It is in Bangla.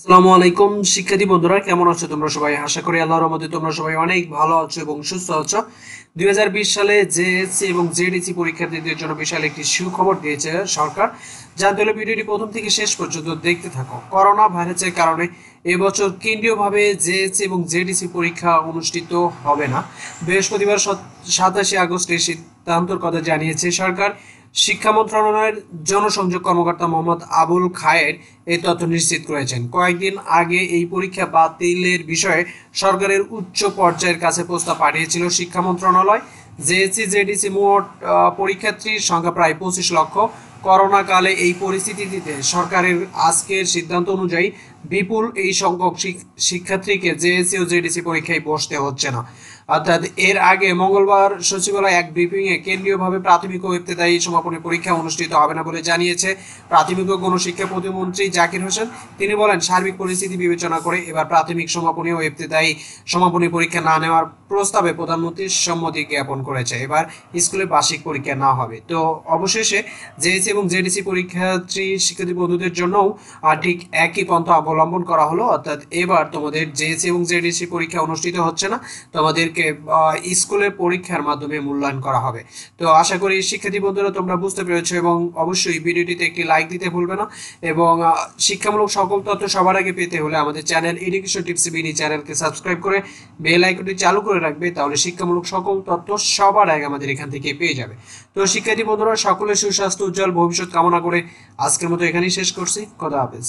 আসসালামু আলাইকুম শিক্ষার্থী বন্ধুরা কেমন আছো তোমরা সবাই আশা করি আল্লাহর রহমতে তোমরা সবাই অনেক ভালো আছো এবং সুস্থ আছো দুই সালে জেএসসি এবং জেডিসি পরীক্ষার্থীদের জন্য বিশাল একটি সুখবর দিয়েছে সরকার যার দলে ভিডিওটি প্রথম থেকে শেষ পর্যন্ত দেখতে থাকো করোনা ভাইরাসের কারণে এবছর কেন্দ্রীয়ভাবে জেএসসি এবং জেডিসি পরীক্ষা অনুষ্ঠিত হবে না বৃহস্পতিবার সাতাশে আগস্টে সিদ্ধান্তর কথা জানিয়েছে সরকার শিক্ষা মন্ত্রণালয়ের জনসংযোগ কর্মকর্তা মোহাম্মদ আবুল খায়ের এই তথ্য নিশ্চিত করেছেন কয়েকদিন আগে এই পরীক্ষা বাতিলের বিষয়ে সরকারের উচ্চ পর্যায়ের কাছে প্রস্তাব পাঠিয়েছিল শিক্ষা মন্ত্রণালয় জেএসসি জেডিসি মোট পরীক্ষার্থীর সংখ্যা প্রায় পঁচিশ লক্ষ করোনা কালে এই পরিস্থিতিতে সরকারের আজকের সিদ্ধান্ত অনুযায়ী বিপুল এই সংখ্যক শিক্ষার্থীকে জেএসসি ও জেডিসি পরীক্ষায় বসতে হচ্ছে না অর্থাৎ এর আগে মঙ্গলবার সচিবালয় এক ব্রিফিংয়ে কেন্দ্রীয়ভাবে প্রাথমিক ও ইফতেদায়ী সমাপনী পরীক্ষা অনুষ্ঠিত হবে না বলে জানিয়েছে প্রাথমিক ও গণশিক্ষা প্রতিমন্ত্রী জাকির হোসেন তিনি বলেন সার্বিক পরিস্থিতি বিবেচনা করে এবার প্রাথমিক সমাপনী ও ইফতেদায়ী সমাপনী পরীক্ষা না নেওয়ার প্রস্তাবে প্রধানমন্ত্রীর সম্মতি জ্ঞাপন করেছে এবার স্কুলে বার্ষিক পরীক্ষা না হবে তো অবশেষে জেএসসি এবং জেডিসি পরীক্ষার্থী শিক্ষার্থী বন্ধুদের জন্যও ঠিক একই পন্থা অবলম্বন করা হলো অর্থাৎ এবার তোমাদের জেএসি এবং জেডিসি পরীক্ষা অনুষ্ঠিত হচ্ছে না তোমাদেরকে স্কুলের পরীক্ষার মাধ্যমে মূল্যায়ন করা হবে তো আশা করি শিক্ষার্থী বন্ধুরা তোমরা বুঝতে পেরেছো এবং অবশ্যই ভিডিওটিতে একটি লাইক দিতে ভুলবে না এবং শিক্ষামূলক সকল তথ্য সবার আগে পেতে হলে আমাদের চ্যানেল এডুকেশন টিপস বিডি চ্যানেলকে সাবস্ক্রাইব করে বেল আইকনটি চালু করে রাখবে তাহলে শিক্ষামূলক সকল তথ্য সবার আগে আমাদের এখান থেকে পেয়ে যাবে তো শিক্ষার্থী বন্ধুরা সকলের সুস্বাস্থ্য উজ্জ্বল ভবিষ্যৎ কামনা করে আজকের মতো এখানেই শেষ করছি কথা হাফেজ